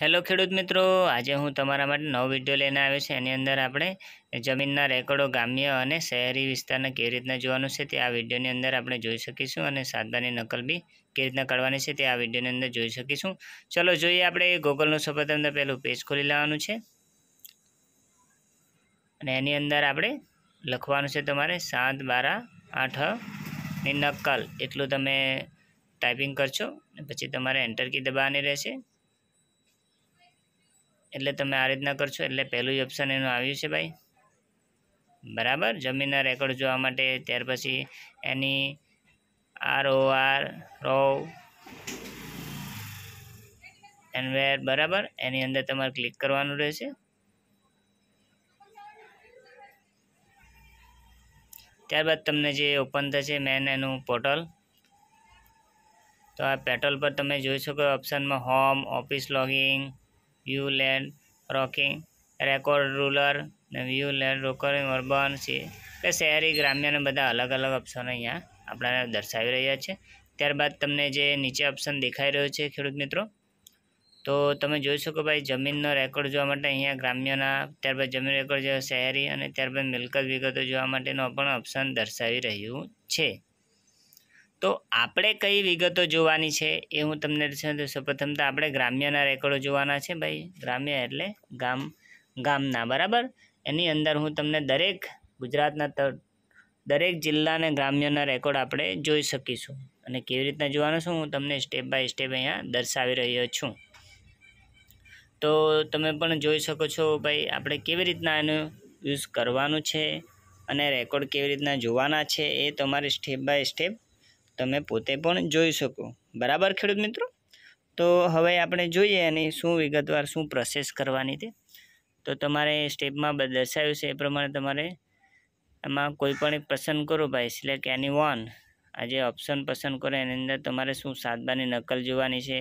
hello ખેડૂત મિત્રો આજે હું તમારા માટે નવો વિડીયો લઈને આવ્યો છે એની અંદર આપણે જમીનના રેકોર્ડો ગામ્ય અને શહેરી વિસ્તારના કેવી રીતના જોવાનું છે તે આ વિડીયોની અંદર આપણે જોઈ શકીશું અને સાદાની નકલ બી કેવી રીતના કરવાની છે તે આ વિડીયોની અંદર જોઈ શકીશું ચલો જોઈએ આપણે ગૂગલનું સૌપ્રથમ અંદર પહેલું પેજ ખોલી લેવાનું છે અને એની અંદર આપણે લખવાનું છે તમારે સાત બારા આઠની નકલ એટલું તમે ટાઈપિંગ કરશો પછી તમારે એન્ટર કી દબાવવાની રહેશે એટલે તમે આ રીતના કરશો એટલે પહેલું ઓપ્શન એનું આવ્યું છે ભાઈ બરાબર જમીનના રેકોર્ડ જોવા માટે ત્યાર પછી એની આર ઓ આર રો એનવેર બરાબર એની અંદર તમારે ક્લિક કરવાનું રહેશે ત્યારબાદ તમને જે ઓપન થશે મેન એનું પોર્ટલ તો આ પેટલ પર તમે જોઈ શકો ઓપ્શનમાં હોમ ઓફિસ લોગિંગ વ્યૂલેન્ડ રોકિંગ રેકોર્ડ રૂલર ને લેન્ડ રોકરિંગ અર્બન છે એટલે શહેરી ગ્રામ્ય અને બધા અલગ અલગ ઓપ્શનો અહીંયા આપણાને દર્શાવી રહ્યા છે ત્યારબાદ તમને જે નીચે ઓપ્શન દેખાઈ રહ્યો છે ખેડૂત મિત્રો તો તમે જોઈ શકો ભાઈ જમીનનો રેકોર્ડ જોવા માટે અહીંયા ગ્રામ્યના ત્યારબાદ જમીન રેકોર્ડ જેવા શહેરી અને ત્યારબાદ મિલકત વિગતો જોવા માટેનો પણ ઓપ્શન દર્શાવી રહ્યું છે તો આપણે કઈ વિગતો જોવાની છે એ હું તમને સૌપ્રથમ તો આપણે ગ્રામ્યના રેકોર્ડો જોવાના છે ભાઈ ગ્રામ્ય એટલે ગામ ગામના બરાબર એની અંદર હું તમને દરેક ગુજરાતના દરેક જિલ્લાને ગ્રામ્યના રેકોર્ડ આપણે જોઈ શકીશું અને કેવી રીતના જોવાનું છું હું તમને સ્ટેપ બાય સ્ટેપ અહીંયા દર્શાવી રહ્યો છું તો તમે પણ જોઈ શકો છો ભાઈ આપણે કેવી રીતના એનું યુઝ કરવાનું છે અને રેકોર્ડ કેવી રીતના જોવાના છે એ તમારે સ્ટેપ બાય સ્ટેપ તમે પોતે પણ જોઈ શકો બરાબર ખેડૂત મિત્રો તો હવે આપણે જોઈએ એની શું વિગતવાર શું પ્રોસેસ કરવાની છે તો તમારે સ્ટેપમાં દર્શાવ્યું છે એ પ્રમાણે તમારે એમાં કોઈ પણ એક પસંદ કરો ભાઈ સિલેક્ટ એની વન આ જે ઓપ્શન પસંદ કરો એની અંદર તમારે શું સાતબાની નકલ જોવાની છે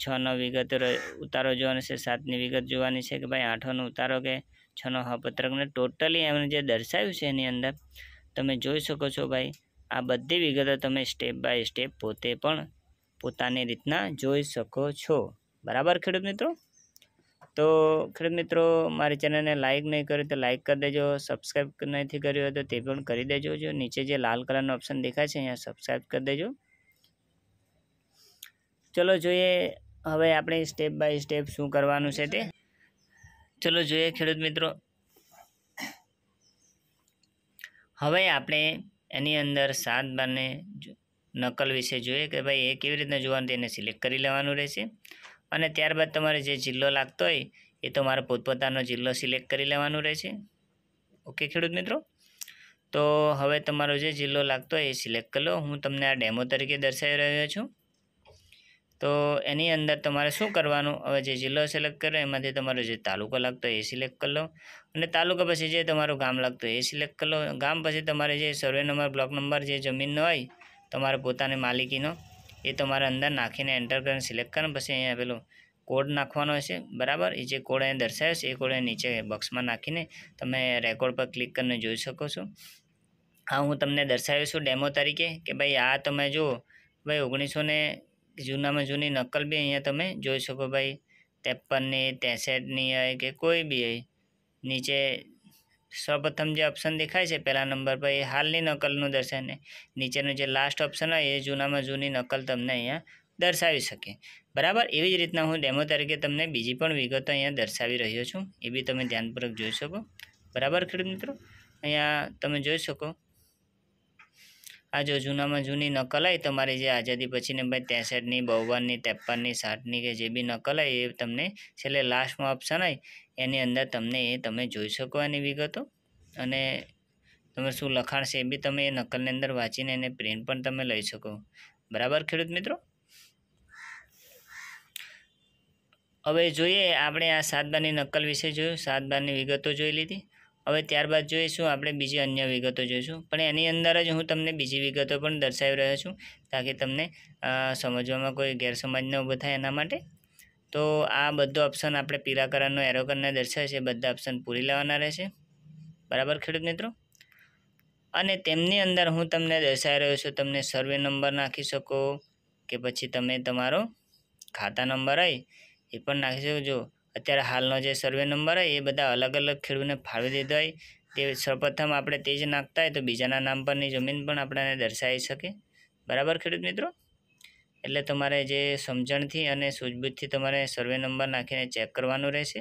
છનો વિગત ઉતારો જોવાનો છે સાતની વિગત જોવાની છે કે ભાઈ આઠોનો ઉતારો કે છનો હપત્રકને ટોટલી એમને જે દર્શાવ્યું છે એની અંદર તમે જોઈ શકો છો ભાઈ આ બધી વિગતો તમે સ્ટેપ બાય સ્ટેપ પોતે પણ પોતાની રીતના જોઈ શકો છો બરાબર ખેડૂત મિત્રો તો ખેડૂત મિત્રો મારી ચેનલને લાઇક નહીં કર્યું તો લાઇક કરી દેજો સબસ્ક્રાઈબ નથી કર્યું હોય તો તે પણ કરી દેજો જો નીચે જે લાલ કલરનો ઓપ્શન દેખાય છે અહીંયા સબસ્ક્રાઈબ કરી દેજો ચલો જોઈએ હવે આપણે સ્ટેપ બાય સ્ટેપ શું કરવાનું છે તે ચલો જોઈએ ખેડૂત મિત્રો હવે આપણે એની અંદર સાત બારને નકલ વિશે જોઈએ કે ભાઈ એ કેવી રીતના જોવાનું તેને સિલેક્ટ કરી લેવાનું રહેશે અને ત્યારબાદ તમારે જે જિલ્લો લાગતો હોય એ તમારો પોતપોતાનો જિલ્લો સિલેક્ટ કરી લેવાનો રહેશે ઓકે ખેડૂત મિત્રો તો હવે તમારો જે જિલ્લો લાગતો હોય એ સિલેક્ટ કરી લો હું તમને આ ડેમો તરીકે દર્શાવી રહ્યો છું તો એની અંદર તમારે શું કરવાનું હવે જે જિલ્લો સિલેક્ટ કર્યો એમાંથી તમારો જે તાલુકો લાગતો એ સિલેક્ટ કરી લો અને તાલુકા પછી જે તમારું ગામ લાગતું એ સિલેક્ટ કરી લો ગામ પછી તમારે જે સર્વે નંબર બ્લોક નંબર જે જમીનનો હોય તમારે પોતાની માલિકીનો એ તમારે અંદર નાખીને એન્ટર કરીને સિલેક્ટ કરીને પછી અહીંયા પેલું કોડ નાખવાનો હશે બરાબર એ જે કોડ અહીંયા દર્શાવ્યો છે એ કોડ નીચે બોક્સમાં નાખીને તમે રેકોર્ડ પર ક્લિક કરીને જોઈ શકો છો હા હું તમને દર્શાવ્યું છું ડેમો તરીકે કે ભાઈ આ તમે જુઓ ભાઈ ઓગણીસો જૂનામાં જૂની નકલ બી અહીંયા તમે જોઈ શકો ભાઈ ત્રેપનની ત્રેસઠની હોય કે કોઈ બી હોય નીચે સૌપ્રથમ જે ઓપ્શન દેખાય છે પહેલા નંબર પર એ હાલની નકલનું દર્શાવે નીચેનું જે લાસ્ટ ઓપ્શન હોય એ જૂનામાં જૂની નકલ તમને અહીંયા દર્શાવી શકે બરાબર એવી જ રીતના હું ડેમો તરીકે તમને બીજી પણ વિગતો અહીંયા દર્શાવી રહ્યો છું એ બી તમે ધ્યાનપૂર્વક જોઈ શકો બરાબર ખેડૂત મિત્રો અહીંયા તમે જોઈ શકો આ જો જૂનામાં જૂની નકલ આવી તમારી જે આઝાદી પછીને ભાઈ ત્રેસઠની બાવનની ત્રેપનની સાઠની કે જે બી નકલ આવી એ તમને છેલ્લે લાસ્ટમાં ઓપ્શન આવી એની અંદર તમને એ તમે જોઈ શકો એની વિગતો અને તમે શું લખાણ છે એ બી તમે એ નકલની અંદર વાંચીને એને પ્રિન્ટ પણ તમે લઈ શકો બરાબર ખેડૂત મિત્રો હવે જોઈએ આપણે આ સાત બારની નકલ વિશે જોયું સાત બારની વિગતો જોઈ લીધી હવે ત્યારબાદ જોઈશું આપણે બીજી અન્ય વિગતો જોઈશું પણ એની અંદર જ હું તમને બીજી વિગતો પણ દર્શાવી રહ્યો છું તાકી તમને સમજવામાં કોઈ ગેરસમજ ન ઊભો થાય એના માટે તો આ બધો ઓપ્શન આપણે પીળા કલરનો એરો કરીને દર્શાવે છે બધા ઓપ્શન પૂરી લેવાના રહેશે બરાબર ખેડૂત મિત્રો અને તેમની અંદર હું તમને દર્શાવી રહ્યો છું તમને સર્વે નંબર નાખી શકો કે પછી તમે તમારો ખાતા નંબર આવી એ પણ નાખી શકો જો અત્યારે હાલનો જે સર્વે નંબર હોય એ બધા અલગ અલગ ખેડૂતને ફાળવી દીધો હોય તે સૌપ્રથમ આપણે તે જ નાખતા હોય તો બીજાના નામ પરની જમીન પણ આપણને દર્શાવી શકે બરાબર ખેડૂત મિત્રો એટલે તમારે જે સમજણથી અને સૂઝબૂઝથી તમારે સર્વે નંબર નાખીને ચેક કરવાનું રહેશે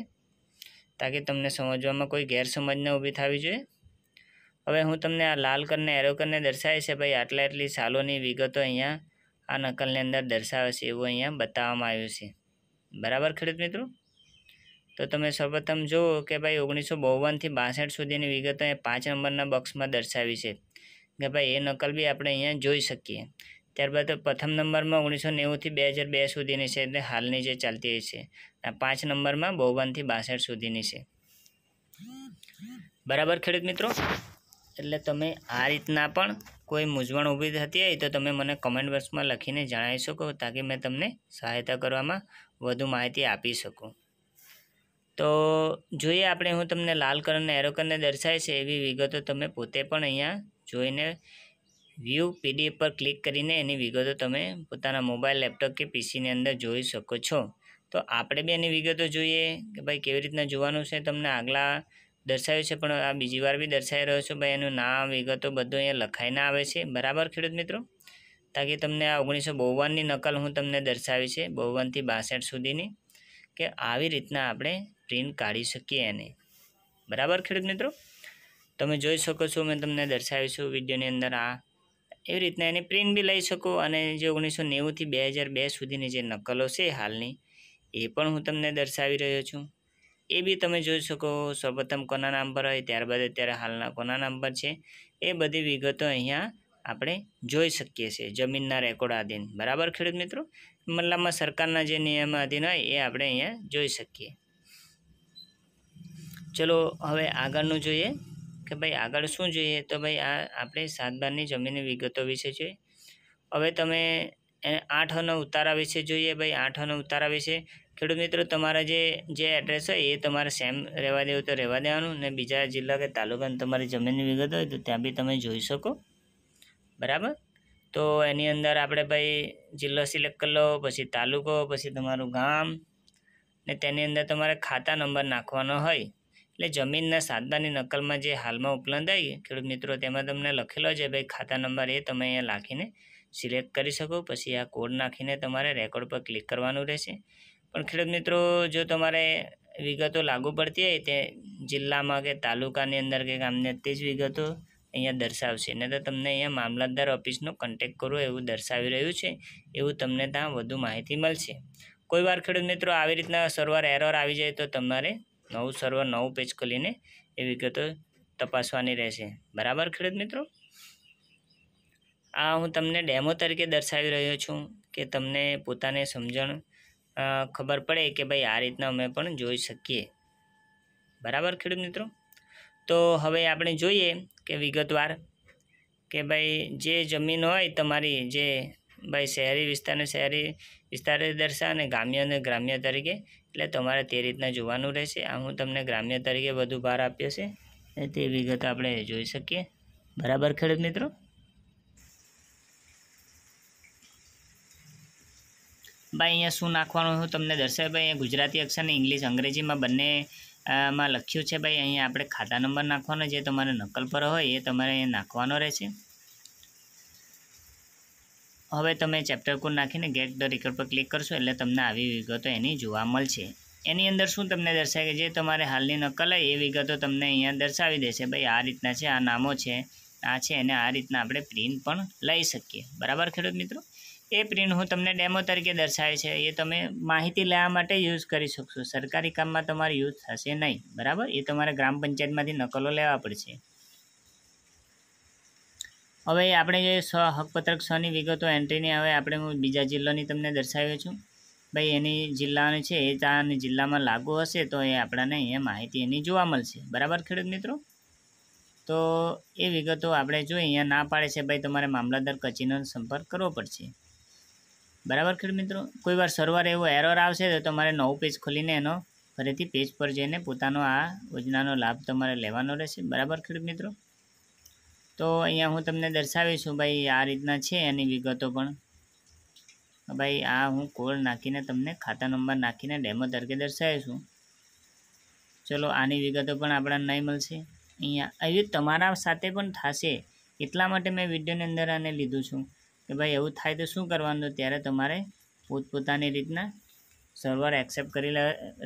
તાકી તમને સમજવામાં કોઈ ગેરસમજ ન ઊભી થવી જોઈએ હવે હું તમને આ લાલ કરને એરો કરને દર્શાવે છે ભાઈ આટલા એટલી સાલોની વિગતો અહીંયા આ નકલની અંદર દર્શાવે છે એવું અહીંયા બતાવવામાં આવ્યું છે બરાબર ખેડૂત મિત્રો તો તમે સર્વપ્રથમ જુઓ કે ભાઈ ઓગણીસો બાવનથી બાસઠ સુધીની વિગતો એ પાંચ નંબરના બોક્સમાં દર્શાવી છે કે ભાઈ એ નકલ બી આપણે અહીંયા જોઈ શકીએ ત્યારબાદ પ્રથમ નંબરમાં ઓગણીસો નેવુંથી બે હજાર બે સુધીની છે એટલે હાલની જે ચાલતી છે આ પાંચ નંબરમાં બાવનથી બાસઠ સુધીની છે બરાબર ખેડૂત મિત્રો એટલે તમે આ રીતના પણ કોઈ મૂંઝવણ ઊભી થતી હોય તો તમે મને કમેન્ટ બોક્સમાં લખીને જણાવી શકો તાકી મેં તમને સહાયતા કરવામાં વધુ માહિતી આપી શકું તો જોઈએ આપણે હું તમને લાલ કલરના એરોકનને દર્શાવે છે એવી વિગતો તમે પોતે પણ અહીંયા જોઈને વ્યૂ પીડીએફ પર ક્લિક કરીને એની વિગતો તમે પોતાના મોબાઈલ લેપટોપ કે પીસીની અંદર જોઈ શકો છો તો આપણે બી એની વિગતો જોઈએ કે ભાઈ કેવી રીતના જોવાનું છે તમને આગલા દર્શાવ્યું છે પણ આ બીજી વાર બી દર્શાવી રહ્યો છો ભાઈ એનું નામ વિગતો બધું અહીંયા લખાઈને આવે છે બરાબર ખેડૂત મિત્રો તાકી તમને આ ઓગણીસો બાવનની નકલ હું તમને દર્શાવી છે બાવનથી બાસઠ સુધીની કે આવી રીતના આપણે પ્રિન્ટ કાઢી શકીએ એને બરાબર ખેડૂત મિત્રો તમે જોઈ શકો છો મેં તમને દર્શાવીશું છું વિડીયોની અંદર આ એવી રીતના એની પ્રિન્ટ બી લઈ શકો અને જે ઓગણીસો નેવુંથી બે હજાર બે સુધીની જે નકલો છે હાલની એ પણ હું તમને દર્શાવી રહ્યો છું એ બી તમે જોઈ શકો સૌપ્રથમ કોના નામ પર હોય ત્યારબાદ અત્યારે હાલના કોના નામ પર છે એ બધી વિગતો અહીંયા આપણે જોઈ શકીએ છીએ જમીનના રેકોર્ડ આધીન બરાબર ખેડૂત મિત્રો મતલબમાં સરકારના જે નિયમ આધીન હોય એ આપણે અહીંયા જોઈ શકીએ ચલો હવે આગળનું જોઈએ કે ભાઈ આગળ શું જોઈએ તો ભાઈ આ આપણે સાત બારની જમીનની વિગતો વિશે જોઈએ હવે તમે આઠ અને ઉતારા વિશે જોઈએ ભાઈ આઠ અનો ઉતારા વિશે ખેડૂત મિત્રો તમારા જે જે એડ્રેસ હોય એ તમારે સેમ રહેવા દેવું તો રહેવા દેવાનું ને બીજા જિલ્લા કે તાલુકાની તમારી જમીનની વિગત હોય તો ત્યાં બી તમે જોઈ શકો બરાબર તો એની અંદર આપણે ભાઈ જિલ્લો સિલેક્ટ કરી લો પછી તાલુકો પછી તમારું ગામ ને તેની અંદર તમારે ખાતા નંબર નાખવાનો હોય એટલે જમીનના સાતદાની નકલમાં જે હાલમાં ઉપલબ્ધ આવી ખેડૂત મિત્રો તેમાં તમને લખેલો છે ભાઈ ખાતા નંબર એ તમે અહીંયા લખીને સિલેક્ટ કરી શકો પછી આ કોડ નાખીને તમારે રેકોર્ડ પર ક્લિક કરવાનું રહેશે પણ ખેડૂત મિત્રો જો તમારે વિગતો લાગુ પડતી હોય તે જિલ્લામાં કે તાલુકાની અંદર કે ગામની તે જ વિગતો અહીંયા દર્શાવશે નહીં તો તમને અહીંયા મામલતદાર ઓફિસનો કોન્ટેક કરો એવું દર્શાવી રહ્યું છે એવું તમને ત્યાં વધુ માહિતી મળશે કોઈ વાર ખેડૂત મિત્રો આવી રીતના સર્વર એરર આવી જાય તો તમારે નવું સર્વર નવું પેજ ખોલીને એ વિગતો તપાસવાની રહેશે બરાબર ખેડૂત મિત્રો આ હું તમને ડેમો તરીકે દર્શાવી રહ્યો છું કે તમને પોતાને સમજણ ખબર પડે કે ભાઈ આ રીતના અમે પણ જોઈ શકીએ બરાબર ખેડૂત મિત્રો તો હવે આપણે જોઈએ કે વિગતવાર કે ભાઈ જે જમીન હોય તમારી જે ભાઈ શહેરી વિસ્તારને શહેરી વિસ્તાર દર્શાવે અને ગ્રામ્ય અને ગ્રામ્ય તરીકે એટલે તમારે તે રીતના જોવાનું રહેશે આ હું તમને ગ્રામ્ય તરીકે વધુ ભાર આપ્યો છે તે વિગત આપણે જોઈ શકીએ બરાબર ખેડૂત મિત્રો ભાઈ અહીંયા શું નાખવાનું હું તમને દર્શાવે ભાઈ અહીંયા ગુજરાતી અક્ષર અને ઇંગ્લિશ અંગ્રેજીમાં બંને માં લખ્યું છે ભાઈ અહીંયા આપણે ખાતા નંબર નાખવાનો જે તમારે નકલ પર હોય એ તમારે અહીંયા નાખવાનો રહેશે હવે તમે ચેપ્ટર કોડ નાખીને ગેટ ધ રેકોર્ડ પર ક્લિક કરશો એટલે તમને આવી વિગતો એની જોવા મળશે એની અંદર શું તમને દર્શાવે જે તમારે હાલની નકલ હોય એ વિગતો તમને અહીંયા દર્શાવી દેશે ભાઈ આ રીતના છે આ નામો છે આ છે અને આ રીતના આપણે પ્રિન્ટ પણ લઈ શકીએ બરાબર ખેડૂત મિત્રો એ પ્રિન્ટ હું તમને ડેમો તરીકે દર્શાવે છે એ તમે માહિતી લેવા માટે યુઝ કરી શકશો સરકારી કામમાં તમારે યુઝ થશે નહીં બરાબર એ તમારે ગ્રામ પંચાયતમાંથી નકલો લેવા પડશે હવે આપણે જે સ હકપત્રક છની વિગતો એન્ટ્રીની હવે આપણે હું બીજા જિલ્લાની તમને દર્શાવ્યો છું ભાઈ એની જિલ્લાની છે એ ત્યાં જિલ્લામાં લાગુ હશે તો એ આપણાને અહીંયા માહિતી એની જોવા મળશે બરાબર ખેડૂત મિત્રો તો એ વિગતો આપણે જો અહીંયા ના પાડે છે ભાઈ તમારે મામલતદાર કચેરીનો સંપર્ક કરવો પડશે બરાબર ખેડૂત મિત્રો વાર સર્વર એવો એરર આવશે તો તમારે નવું પેજ ખોલીને એનો ફરીથી પેજ પર જઈને પોતાનો આ યોજનાનો લાભ તમારે લેવાનો રહેશે બરાબર ખેડૂત મિત્રો તો અહીંયા હું તમને દર્શાવીશું ભાઈ આ રીતના છે એની વિગતો પણ ભાઈ આ હું કોડ નાખીને તમને ખાતા નંબર નાખીને ડેમો તરીકે દર્શાવીશું ચલો આની વિગતો પણ આપણને નહીં મળશે અહીંયા એવું તમારા સાથે પણ થશે એટલા માટે મેં વિડીયોની અંદર આને લીધું છું કે ભાઈ એવું થાય તો શું કરવાનું ત્યારે તમારે પોતપોતાની રીતના સર્વર એક્સેપ્ટ કરી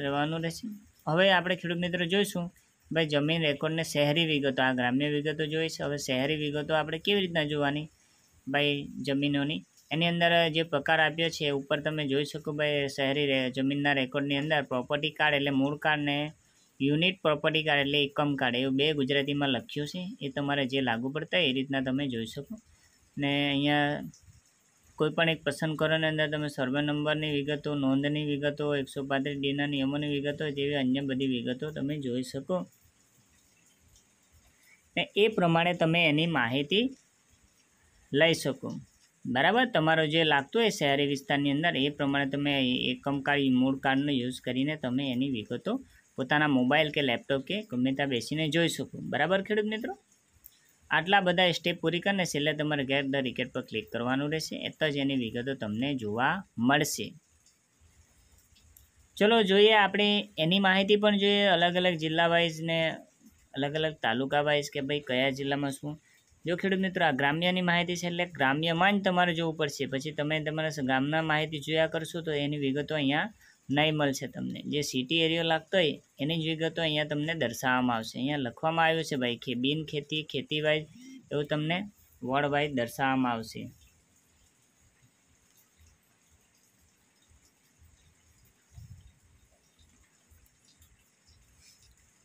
લેવાનું રહેશે હવે આપણે ખેડૂત મિત્રો જોઈશું ભાઈ જમીન રેકોર્ડને શહેરી વિગતો આ ગ્રામ્ય વિગતો જોઈશ હવે શહેરી વિગતો આપણે કેવી રીતના જોવાની ભાઈ જમીનોની એની અંદર જે પ્રકાર આપ્યો છે ઉપર તમે જોઈ શકો ભાઈ શહેરી જમીનના રેકોર્ડની અંદર પ્રોપર્ટી કાર્ડ એટલે મૂળ કાર્ડને યુનિટ પ્રોપર્ટી કાર્ડ એટલે એકમ કાર્ડ એવું બે ગુજરાતીમાં લખ્યું છે એ તમારે જે લાગુ પડતા એ રીતના તમે જોઈ શકો ને અહીંયા કોઈપણ એક પસંદ કરોની અંદર તમે સર્વે નંબરની વિગતો નોંધની વિગતો એકસો પાંત્રીસ ડીના નિયમોની વિગતો જેવી અન્ય બધી વિગતો તમે જોઈ શકો ને એ પ્રમાણે તમે એની માહિતી લઈ શકો બરાબર તમારો જે લાગતો હોય શહેરી વિસ્તારની અંદર એ પ્રમાણે તમે એકમકાળ મૂળ કાર્ડનો યુઝ કરીને તમે એની વિગતો પોતાના મોબાઈલ કે લેપટોપ કે ગમે ત્યાં બેસીને જોઈ શકો બરાબર ખેડૂત મિત્રો આટલા બધા સ્ટેપ પૂરી કરીને છેલ્લે તમારે ગેટ ધ રિકેટ પર ક્લિક કરવાનું રહેશે એ જ એની વિગતો તમને જોવા મળશે ચલો જોઈએ આપણે એની માહિતી પણ જોઈએ અલગ અલગ જિલ્લા વાઇઝ અલગ અલગ તાલુકા વાઇઝ કે ભાઈ કયા જિલ્લામાં શું જો ખેડૂત મિત્રો આ ગ્રામ્યની માહિતી છે એટલે ગ્રામ્યમાં જ તમારે જોવું પડશે પછી તમે તમારા ગામના માહિતી જોયા કરશો તો એની વિગતો અહીંયા નહીં મળશે તમને જે સિટી એરિયો લાગતો હોય એની જ વિગતો અહીંયા તમને દર્શાવવામાં આવશે અહીંયા લખવામાં આવ્યું છે ભાઈ કે બિન ખેતી ખેતી વાઇઝ એવું તમને વોર્ડ વાઇઝ દર્શાવવામાં આવશે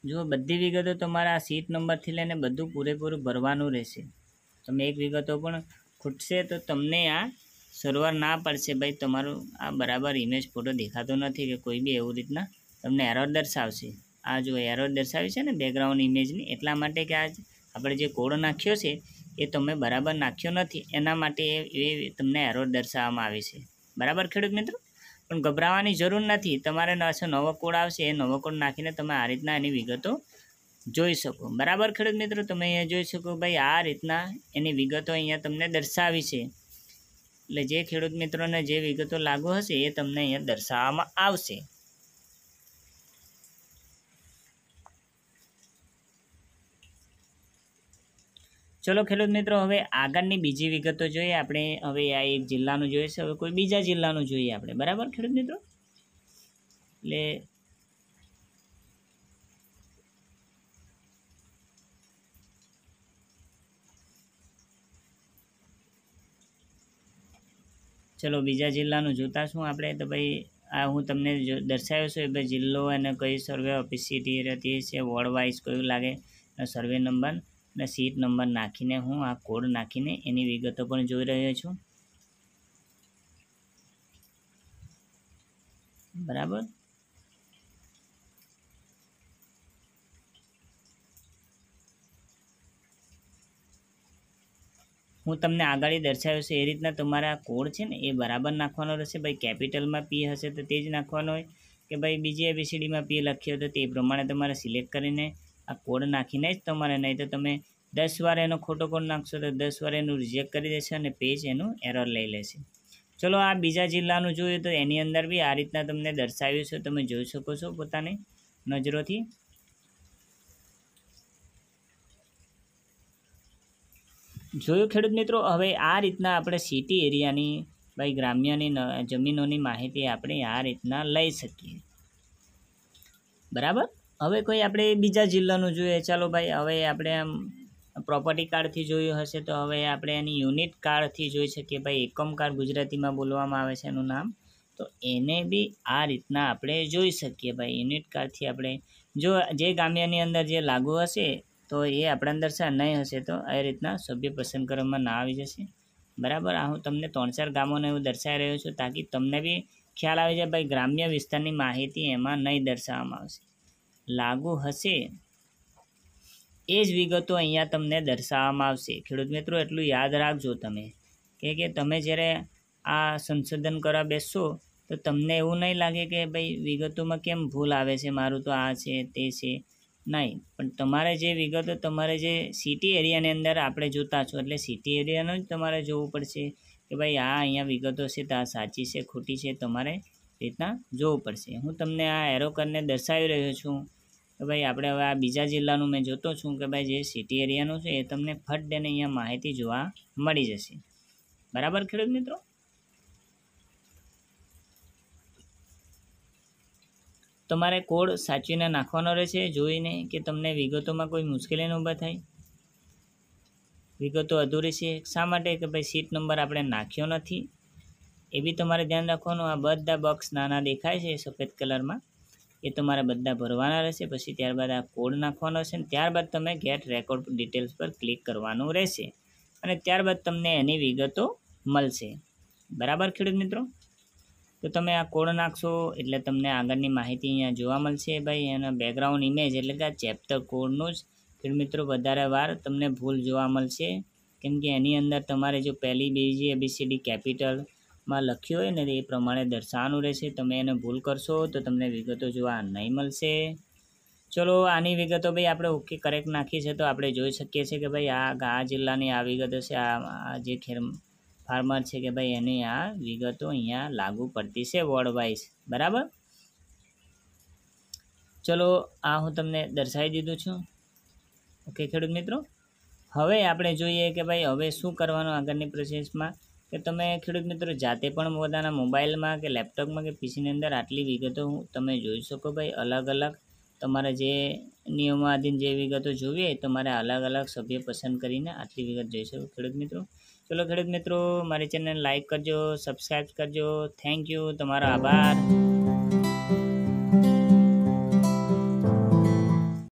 જુઓ બધી વિગતો તમારા આ સીટ નંબરથી લઈને બધું પૂરેપૂરું ભરવાનું રહેશે તમે એક વિગતો પણ ખૂટશે તો તમને આ સરવાર ના પડશે ભાઈ તમારું આ બરાબર ઇમેજ ફોટો દેખાતો નથી કે કોઈ બી એવું રીતના તમને એરર દર્શાવશે આ જો એરર દર્શાવી છે ને બેકગ્રાઉન્ડ ઇમેજની એટલા માટે કે આ આપણે જે કોડ નાખ્યો છે એ તમે બરાબર નાખ્યો નથી એના માટે એ તમને એરર દર્શાવવામાં આવે છે બરાબર ખેડૂત મિત્રો પણ ગભરાવાની જરૂર નથી તમારે પાસે નવો કોડ આવશે એ નવો કોડ નાખીને તમે આ રીતના એની વિગતો જોઈ શકો બરાબર ખેડૂત મિત્રો તમે અહીંયા જોઈ શકો ભાઈ આ રીતના એની વિગતો અહીંયા તમને દર્શાવી છે એટલે જે ખેડૂત મિત્રોને જે વિગતો લાગુ હશે એ તમને અહીંયા દર્શાવવામાં આવશે ચલો ખેડૂત મિત્રો હવે આગળની બીજી વિગતો જોઈએ આપણે હવે આ એક જિલ્લાનું જોઈએ છે હવે કોઈ બીજા જિલ્લાનું જોઈએ આપણે બરાબર ખેડૂત મિત્રો એટલે ચલો બીજા જિલ્લાનું જોતા શું આપણે તો ભાઈ આ હું તમને દર્શાવ્યો છું એ જિલ્લો અને કઈ સર્વે ઓફિસિટી રહેતી છે વોર્ડ વાઇઝ કયું લાગે સર્વે નંબર અને સીટ નંબર નાખીને હું આ કોડ નાખીને એની વિગતો પણ જોઈ રહ્યો છું બરાબર હું તમને આગળ દર્શાવ્યો છે એ રીતના તમારા કોડ છે ને એ બરાબર નાખવાનો રહેશે ભાઈ કેપિટલમાં પી હશે તો તે જ નાખવાનો હોય કે ભાઈ બીજી એબીસીડીમાં પી લખ્યો તો તે પ્રમાણે તમારે સિલેક્ટ કરીને આ કોડ નાખીને જ તમારે નહીં તો તમે દસ વાર એનો ખોટો કોડ નાખશો તો દસ વાર એનું રિજેક્ટ કરી દેશે અને પેજ એનું એરર લઈ લેશે ચલો આ બીજા જિલ્લાનું જોયું તો એની અંદર બી આ રીતના તમને દર્શાવ્યું છે તમે જોઈ શકો છો પોતાની નજરોથી જોયું ખેડૂત મિત્રો હવે આ રીતના આપણે સિટી એરિયાની ભાઈ ગ્રામ્યની જમીનોની માહિતી આપણે આ રીતના લઈ શકીએ બરાબર હવે કોઈ આપણે બીજા જિલ્લાનું જોઈએ ચાલો ભાઈ હવે આપણે આમ પ્રોપર્ટી કાર્ડથી જોયું હશે તો હવે આપણે એની યુનિટ કાર્ડથી જોઈ શકીએ ભાઈ એકમ કાર્ડ ગુજરાતીમાં બોલવામાં આવે છે એનું નામ તો એને બી આ રીતના આપણે જોઈ શકીએ ભાઈ યુનિટ કાર્ડથી આપણે જો જે ગામ્યાની અંદર જે લાગુ હશે તો એ આપણા અંદર સા નહીં હશે તો એ રીતના સભ્ય પસંદ કરવામાં ના આવી જશે બરાબર આ હું તમને ત્રણ ચાર ગામોને હું દર્શાવી રહ્યો છું તાકી તમને બી ખ્યાલ આવી જાય ભાઈ ગ્રામ્ય વિસ્તારની માહિતી એમાં નહીં દર્શાવવામાં આવશે લાગુ હશે એ જ વિગતો અહીંયા તમને દર્શાવવામાં આવશે ખેડૂત મિત્રો એટલું યાદ રાખજો તમે કે કે તમે જ્યારે આ સંશોધન કરવા બેસશો તો તમને એવું નહીં લાગે કે ભાઈ વિગતોમાં કેમ ભૂલ આવે છે મારું તો આ છે તે છે નહીં પણ તમારે જે વિગતો તમારે જે સિટી એરિયાની અંદર આપણે જોતા છો એટલે સિટી એરિયાનું જ તમારે જોવું પડશે કે ભાઈ આ અહીંયા વિગતો છે તો આ સાચી છે ખોટી છે તમારે રીતના જોવું પડશે હું તમને આ એરો કરીને દર્શાવી રહ્યો છું તો ભાઈ આપણે હવે આ બીજા જિલ્લાનું મેં જોતો છું કે ભાઈ જે સિટી એરિયાનું છે એ તમને ફટ અને અહીંયા માહિતી જોવા મળી જશે બરાબર ખેડૂત મિત્રો તમારે કોડ સાચવીને નાખવાનો રહેશે જોઈને કે તમને વિગતોમાં કોઈ મુશ્કેલી ન ઊભા થાય વિગતો અધૂરી છે શા માટે કે ભાઈ સીટ નંબર આપણે નાખ્યો નથી એ બી તમારે ધ્યાન રાખવાનું આ બધા બક્સ નાના દેખાય છે સફેદ કલરમાં એ તમારે બધા ભરવાના રહેશે પછી ત્યારબાદ આ કોડ નાખવાનો છે અને ત્યારબાદ તમે ગેટ રેકોર્ડ ડિટેલ્સ પર ક્લિક કરવાનું રહેશે અને ત્યારબાદ તમને એની વિગતો મળશે બરાબર ખેડૂત મિત્રો તો તમે આ કોડ નાખશો એટલે તમને આગળની માહિતી અહીંયા જોવા મળશે ભાઈ એનો બેકગ્રાઉન્ડ ઇમેજ એટલે કે આ ચેપ્ટર કોડનું જ ખેડૂત મિત્રો વધારે વાર તમને ભૂલ જોવા મળશે કેમ કે એની અંદર તમારે જો પહેલી બીજી એબીસીડી કેપિટલ માં લખ્યું હોય ને એ પ્રમાણે દર્શાવવાનું રહેશે તમે એને ભૂલ કરશો તો તમને વિગતો જોવા નહીં મળશે ચલો આની વિગતો ભાઈ આપણે ઓકે કરેક્ટ નાખી છે તો આપણે જોઈ શકીએ છીએ કે ભાઈ આ આ જિલ્લાની આ વિગત હશે આ જે ખેર ફાર્મર છે કે ભાઈ એની આ વિગતો અહીંયા લાગુ પડતી છે વોર્ડ વાઇઝ બરાબર ચલો આ હું તમને દર્શાવી દીધું છું ઓકે ખેડૂત મિત્રો હવે આપણે જોઈએ કે ભાઈ હવે શું કરવાનું આગળની પ્રોસેસમાં કે તમે ખેડૂત મિત્રો જાતે પણ પોતાના મોબાઈલમાં કે લેપટોપમાં કે પીસીની અંદર આટલી વિગતો તમે જોઈ શકો ભાઈ અલગ અલગ તમારે જે નિયમાધીન જે વિગતો જોઈએ તમારે અલગ અલગ સભ્ય પસંદ કરીને આટલી વિગત જોઈ શકો ખેડૂત મિત્રો ચલો ખેડૂત મિત્રો મારી ચેનલ લાઇક કરજો સબસ્ક્રાઈબ કરજો થેન્ક યુ તમારો આભાર